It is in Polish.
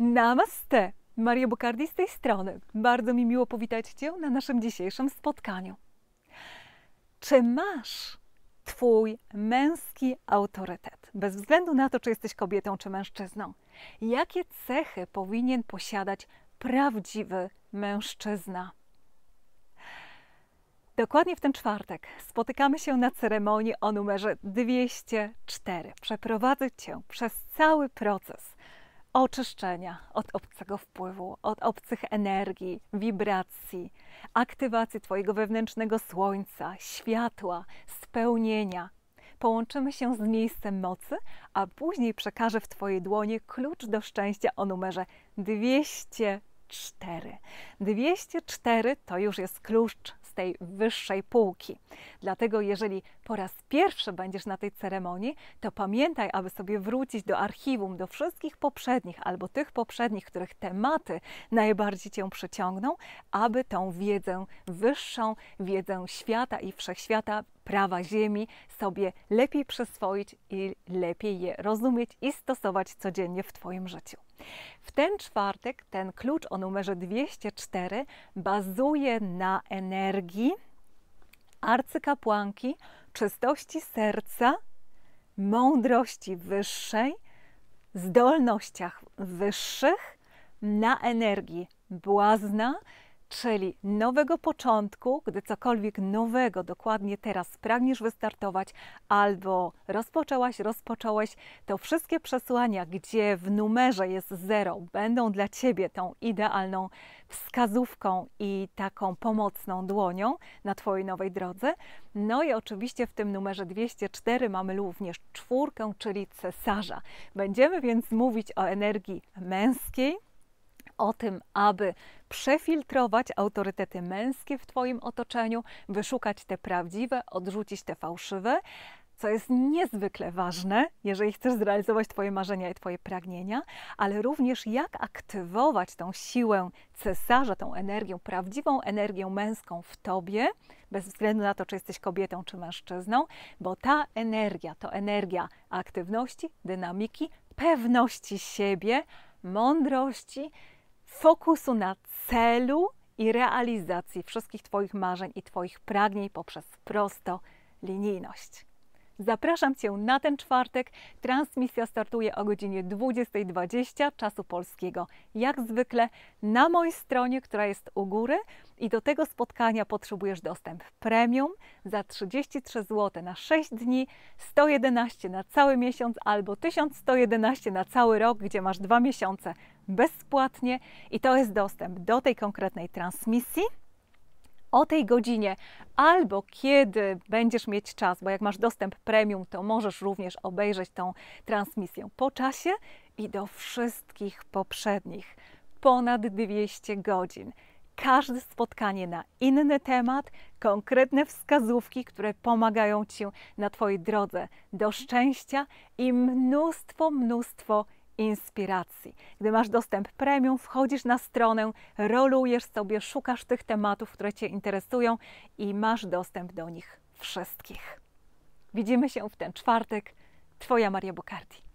Namaste! Maria Bocardi z tej strony. Bardzo mi miło powitać Cię na naszym dzisiejszym spotkaniu. Czy masz Twój męski autorytet, bez względu na to, czy jesteś kobietą czy mężczyzną? Jakie cechy powinien posiadać prawdziwy mężczyzna? Dokładnie w ten czwartek spotykamy się na ceremonii o numerze 204. Przeprowadzę Cię przez cały proces oczyszczenia od obcego wpływu, od obcych energii, wibracji, aktywacji Twojego wewnętrznego słońca, światła, spełnienia. Połączymy się z miejscem mocy, a później przekażę w Twojej dłonie klucz do szczęścia o numerze 204. 204 to już jest klucz tej wyższej półki. Dlatego jeżeli po raz pierwszy będziesz na tej ceremonii, to pamiętaj, aby sobie wrócić do archiwum, do wszystkich poprzednich albo tych poprzednich, których tematy najbardziej Cię przyciągną, aby tą wiedzę wyższą, wiedzę świata i wszechświata prawa Ziemi sobie lepiej przyswoić i lepiej je rozumieć i stosować codziennie w Twoim życiu. W ten czwartek ten klucz o numerze 204 bazuje na energii arcykapłanki, czystości serca, mądrości wyższej, zdolnościach wyższych, na energii błazna, czyli nowego początku, gdy cokolwiek nowego dokładnie teraz pragniesz wystartować albo rozpoczęłaś, rozpocząłeś, to wszystkie przesłania, gdzie w numerze jest zero, będą dla Ciebie tą idealną wskazówką i taką pomocną dłonią na Twojej nowej drodze. No i oczywiście w tym numerze 204 mamy również czwórkę, czyli cesarza. Będziemy więc mówić o energii męskiej, o tym, aby przefiltrować autorytety męskie w Twoim otoczeniu, wyszukać te prawdziwe, odrzucić te fałszywe, co jest niezwykle ważne, jeżeli chcesz zrealizować Twoje marzenia i Twoje pragnienia, ale również jak aktywować tą siłę cesarza, tą energię, prawdziwą energię męską w Tobie, bez względu na to, czy jesteś kobietą czy mężczyzną, bo ta energia to energia aktywności, dynamiki, pewności siebie, mądrości fokusu na celu i realizacji wszystkich Twoich marzeń i Twoich pragnień poprzez prosto linijność. Zapraszam Cię na ten czwartek. Transmisja startuje o godzinie 20.20 czasu polskiego. Jak zwykle na mojej stronie, która jest u góry i do tego spotkania potrzebujesz dostęp premium za 33 zł na 6 dni, 111 na cały miesiąc albo 1111 na cały rok, gdzie masz dwa miesiące bezpłatnie i to jest dostęp do tej konkretnej transmisji o tej godzinie albo kiedy będziesz mieć czas, bo jak masz dostęp premium, to możesz również obejrzeć tą transmisję po czasie i do wszystkich poprzednich. Ponad 200 godzin. Każde spotkanie na inny temat, konkretne wskazówki, które pomagają ci na Twojej drodze do szczęścia i mnóstwo, mnóstwo inspiracji. Gdy masz dostęp premium, wchodzisz na stronę, rolujesz sobie, szukasz tych tematów, które Cię interesują i masz dostęp do nich wszystkich. Widzimy się w ten czwartek. Twoja Maria Bukardi.